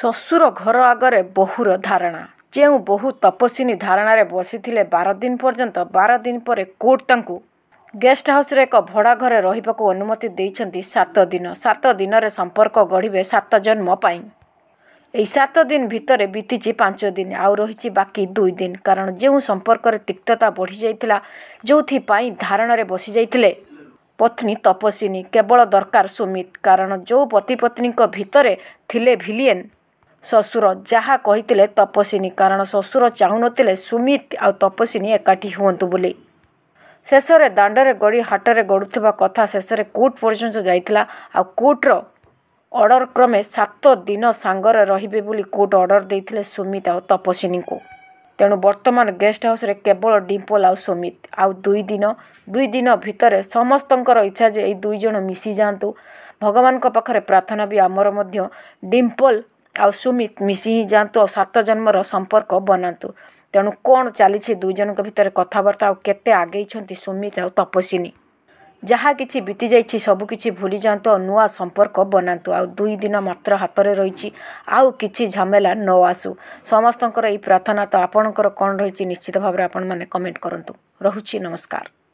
ଶ୍ୱଶୁର ଘର ଆଗରେ ବୋହୂର ଧାରଣା ଯେଉଁ ବହୁ ତପସ୍ୱିନୀ ଧାରଣାରେ ବସିଥିଲେ ବାର ଦିନ ପର୍ଯ୍ୟନ୍ତ ବାର ଦିନ ପରେ କୋର୍ଟ ତାଙ୍କୁ ଗେଷ୍ଟ ହାଉସରେ ଏକ ଭଡ଼ା ଘରେ ରହିବାକୁ ଅନୁମତି ଦେଇଛନ୍ତି ସାତ ଦିନ ସାତ ଦିନରେ ସମ୍ପର୍କ ଗଢ଼ିବେ ସାତ ଜନ୍ମ ପାଇଁ ଏହି ସାତ ଦିନ ଭିତରେ ବିତିଛି ପାଞ୍ଚ ଦିନ ଆଉ ରହିଛି ବାକି ଦୁଇ ଦିନ କାରଣ ଯେଉଁ ସମ୍ପର୍କରେ ତିକ୍ତତା ବଢ଼ିଯାଇଥିଲା ଯେଉଁଥିପାଇଁ ଧାରଣାରେ ବସିଯାଇଥିଲେ ପତ୍ନୀ ତପସ୍ୱିନୀ କେବଳ ଦରକାର ସୁମିତ କାରଣ ଯେଉଁ ପତି ପତ୍ନୀଙ୍କ ଭିତରେ ଥିଲେ ଭିଲିଏନ୍ ଶ୍ୱଶୁର ଯାହା କହିଥିଲେ ତପସ୍ୱିନୀ କାରଣ ଶ୍ୱଶୁର ଚାହୁଁନଥିଲେ ସୁମିତ ଆଉ ତପସ୍ୱିନୀ ଏକାଠି ହୁଅନ୍ତୁ ବୋଲି ଶେଷରେ ଦାଣ୍ଡରେ ଗଡ଼ି ହାଟରେ ଗଡ଼ୁଥିବା କଥା ଶେଷରେ କୋର୍ଟ ପର୍ଯ୍ୟନ୍ତ ଯାଇଥିଲା ଆଉ କୋର୍ଟର ଅର୍ଡ଼ର କ୍ରମେ ସାତ ଦିନ ସାଙ୍ଗରେ ରହିବେ ବୋଲି କୋର୍ଟ ଅର୍ଡ଼ର ଦେଇଥିଲେ ସୁମିତ ଆଉ ତପସ୍ୱିନୀଙ୍କୁ ତେଣୁ ବର୍ତ୍ତମାନ ଗେଷ୍ଟ ହାଉସରେ କେବଳ ଡିମ୍ପଲ ଆଉ ସୁମିତ ଆଉ ଦୁଇ ଦିନ ଦୁଇ ଦିନ ଭିତରେ ସମସ୍ତଙ୍କର ଇଚ୍ଛା ଯେ ଏଇ ଦୁଇ ଜଣ ମିଶି ଭଗବାନଙ୍କ ପାଖରେ ପ୍ରାର୍ଥନା ବି ଆମର ମଧ୍ୟ ଡିମ୍ପଲ ଆଉ ସୁମିତ ମିଶି ହିଁ ଯାଆନ୍ତୁ ଆଉ ସାତ ଜନ୍ମର ସମ୍ପର୍କ ବନାନ୍ତୁ ତେଣୁ କ'ଣ ଚାଲିଛି ଦୁଇ ଜଣଙ୍କ ଭିତରେ କଥାବାର୍ତ୍ତା ଆଉ କେତେ ଆଗେଇଛନ୍ତି ସୁମିତ ଆଉ ତପସିନୀ ଯାହା କିଛି ବିତି ଯାଇଛି ସବୁକିଛି ଭୁଲି ଯାଆନ୍ତୁ ଆଉ ନୂଆ ସମ୍ପର୍କ ବନାନ୍ତୁ ଆଉ ଦୁଇ ଦିନ ମାତ୍ର ହାତରେ ରହିଛି ଆଉ କିଛି ଝାମେଲା ନ ଆସୁ ସମସ୍ତଙ୍କର ଏହି ପ୍ରାର୍ଥନା ତ ଆପଣଙ୍କର କ'ଣ ରହିଛି ନିଶ୍ଚିତ ଭାବରେ ଆପଣମାନେ କମେଣ୍ଟ କରନ୍ତୁ ରହୁଛି ନମସ୍କାର